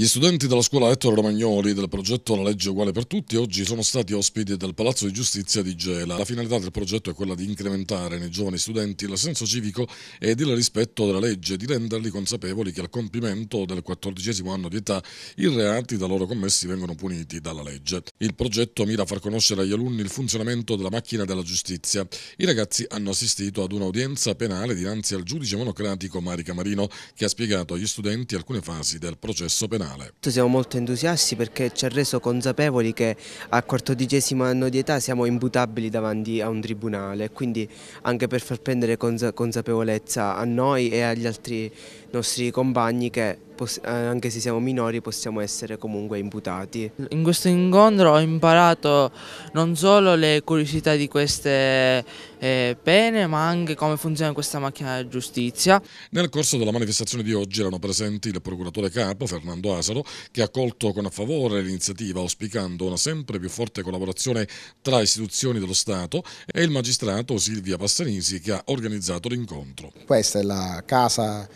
Gli studenti della scuola Ettore Romagnoli del progetto La legge uguale per tutti oggi sono stati ospiti del Palazzo di Giustizia di Gela. La finalità del progetto è quella di incrementare nei giovani studenti il senso civico ed il rispetto della legge, di renderli consapevoli che al compimento del quattordicesimo anno di età i reati da loro commessi vengono puniti dalla legge. Il progetto mira a far conoscere agli alunni il funzionamento della macchina della giustizia. I ragazzi hanno assistito ad un'udienza penale dinanzi al giudice monocratico Mari Camarino, che ha spiegato agli studenti alcune fasi del processo penale nazionale. Siamo molto entusiasti perché ci ha reso consapevoli che al quattordicesimo anno di età siamo imputabili davanti a un tribunale, quindi anche per far prendere consapevolezza a noi e agli altri nostri compagni che eh, anche se siamo minori possiamo essere comunque imputati. In questo incontro ho imparato non solo le curiosità di queste eh, pene ma anche come funziona questa macchina della giustizia. Nel corso della manifestazione di oggi erano presenti il procuratore capo Fernando Asaro che ha accolto con a favore l'iniziativa auspicando una sempre più forte collaborazione tra istituzioni dello Stato e il magistrato Silvia Passanisi che ha organizzato l'incontro. Questa è la casa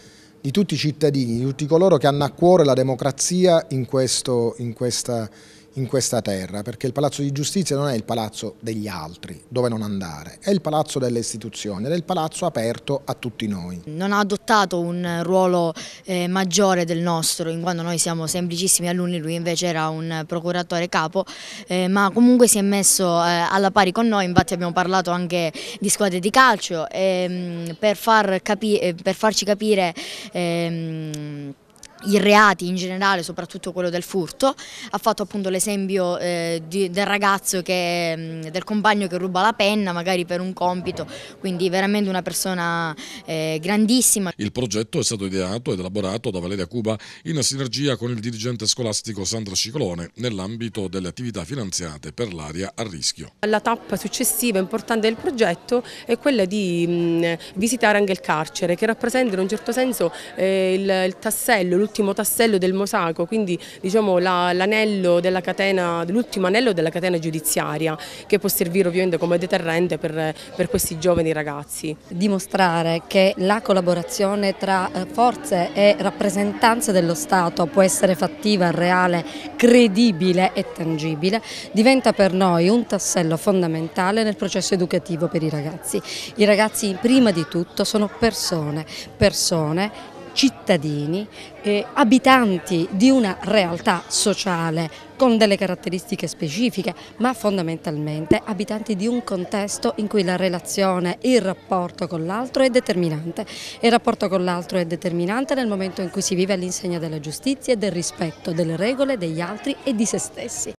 di tutti i cittadini, di tutti coloro che hanno a cuore la democrazia in, questo, in, questa, in questa terra, perché il palazzo di giustizia non è il palazzo degli altri, dove non andare, è il palazzo delle istituzioni è il palazzo aperto a tutti noi. Non ha adottato un ruolo eh, maggiore del nostro, in quanto noi siamo semplicissimi alunni, lui invece era un procuratore capo, eh, ma comunque si è messo eh, alla pari con noi, infatti abbiamo parlato anche di squadre di calcio, ehm, per, far capi eh, per, farci capire... Ehm, i reati in generale, soprattutto quello del furto, ha fatto appunto l'esempio eh, del ragazzo che, mm, del compagno che ruba la penna magari per un compito, quindi veramente una persona eh, grandissima. Il progetto è stato ideato ed elaborato da Valeria Cuba in sinergia con il dirigente scolastico Sandra Ciclone nell'ambito delle attività finanziate per l'area a rischio. La tappa successiva importante del progetto è quella di mh, mm, visitare anche il carcere che rappresenta in un certo senso eh, il, il tassello, l'ultimo l'ultimo tassello del mosaico, quindi diciamo, l'anello la, della catena, l'ultimo anello della catena giudiziaria che può servire ovviamente come deterrente per, per questi giovani ragazzi. Dimostrare che la collaborazione tra eh, forze e rappresentanze dello Stato può essere fattiva, reale, credibile e tangibile diventa per noi un tassello fondamentale nel processo educativo per i ragazzi. I ragazzi prima di tutto sono persone, persone cittadini, eh, abitanti di una realtà sociale con delle caratteristiche specifiche, ma fondamentalmente abitanti di un contesto in cui la relazione, il rapporto con l'altro è determinante. il rapporto con l'altro è determinante nel momento in cui si vive all'insegna della giustizia e del rispetto delle regole degli altri e di se stessi.